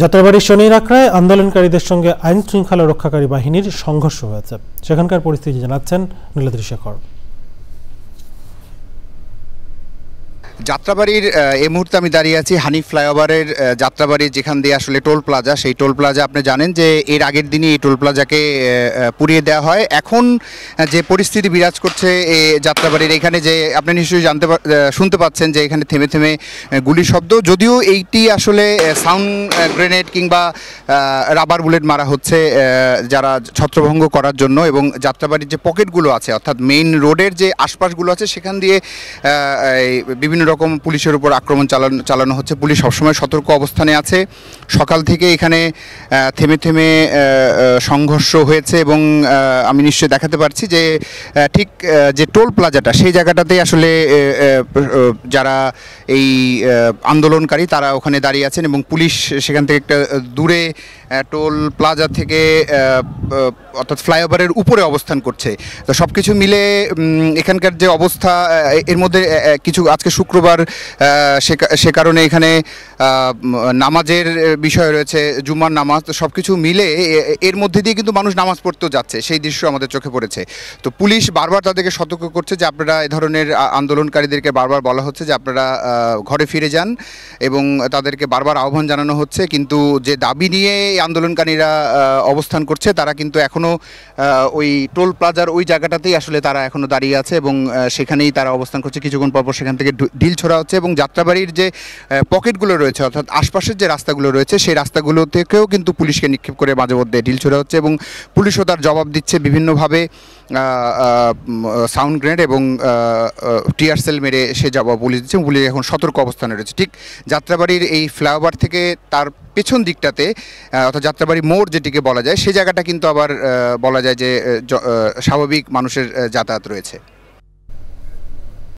যাত্রাবাড়ির শনির আখড়ায় আন্দোলনকারীদের সঙ্গে আইন শৃঙ্খলা রক্ষাকারী বাহিনীর সংঘর্ষ হয়েছে সেখানকার পরিস্থিতি জানাচ্ছেন নীলাদ্রি শেখর যাত্রাবাড়ির এই মুহূর্তে আমি দাঁড়িয়ে আছি হানি ফ্লাইওভারের যাত্রাবাড়ির যেখান দিয়ে আসলে টোল প্লাজা সেই টোল প্লাজা আপনি জানেন যে এর আগের দিনই এই টোল প্লাজাকে পুড়িয়ে দেওয়া হয় এখন যে পরিস্থিতি বিরাজ করছে এ যাত্রাবাড়ির এখানে যে আপনি নিশ্চয়ই জানতে শুনতে পাচ্ছেন যে এখানে থেমে থেমে গুলির শব্দ যদিও এইটি আসলে সাউন্ড গ্রেনেড কিংবা রাবার বুলেট মারা হচ্ছে যারা ছত্রভঙ্গ করার জন্য এবং যাত্রাবাড়ির যে পকেটগুলো আছে অর্থাৎ মেইন রোডের যে আশপাশগুলো আছে সেখান দিয়ে বিভিন্ন এরকম পুলিশের উপর আক্রমণ চালানো চালানো হচ্ছে পুলিশ সবসময় সতর্ক অবস্থানে আছে সকাল থেকে এখানে থেমে থেমে সংঘর্ষ হয়েছে এবং আমি নিশ্চয়ই দেখাতে পারছি যে ঠিক যে টোল প্লাজাটা সেই জায়গাটাতেই আসলে যারা এই আন্দোলনকারী তারা ওখানে দাঁড়িয়ে আছেন এবং পুলিশ সেখান থেকে একটা দূরে টোল প্লাজা থেকে অর্থাৎ ফ্লাইওভারের উপরে অবস্থান করছে তো সব কিছু মিলে এখানকার যে অবস্থা এর মধ্যে কিছু আজকে শুক্রবার আবার সে কারণে এখানে নামাজের বিষয় রয়েছে জুমার নামাজ তো সব কিছু মিলে এর মধ্যে দিয়ে কিন্তু মানুষ নামাজ পড়তেও যাচ্ছে সেই দৃশ্য আমাদের চোখে পড়েছে তো পুলিশ বারবার তাদেরকে সতর্ক করছে যে আপনারা এ ধরনের আন্দোলনকারীদেরকে বারবার বলা হচ্ছে যে আপনারা ঘরে ফিরে যান এবং তাদেরকে বারবার আহ্বান জানানো হচ্ছে কিন্তু যে দাবি নিয়ে এই আন্দোলনকারীরা অবস্থান করছে তারা কিন্তু এখনও ওই টোল প্লাজার ওই জায়গাটাতেই আসলে তারা এখনও দাঁড়িয়ে আছে এবং সেখানেই তারা অবস্থান করছে কিছুক্ষণ পরপর সেখান থেকে ঢিল ছোড়া হচ্ছে এবং যাত্রাবাড়ির যে পকেটগুলো রয়েছে রয়েছে অর্থাৎ আশপাশের যে রাস্তাগুলো রয়েছে সেই রাস্তাগুলো থেকেও কিন্তু পুলিশকে নিক্ষেপ করে মাঝে মধ্যে ঢিল ছোড়া হচ্ছে এবং পুলিশও তার জবাব দিচ্ছে বিভিন্নভাবে সাউন্ড গ্রেনেড এবং টিয়ারসেল মেরে সে জবাব পুলিশ দিচ্ছে পুলিশ এখন সতর্ক অবস্থানে রয়েছে ঠিক যাত্রাবাড়ির এই ফ্লাইওভার থেকে তার পেছন দিকটাতে অর্থাৎ যাত্রাবাড়ি মোড় যেটিকে বলা যায় সেই জায়গাটা কিন্তু আবার বলা যায় যে স্বাভাবিক মানুষের যাতায়াত রয়েছে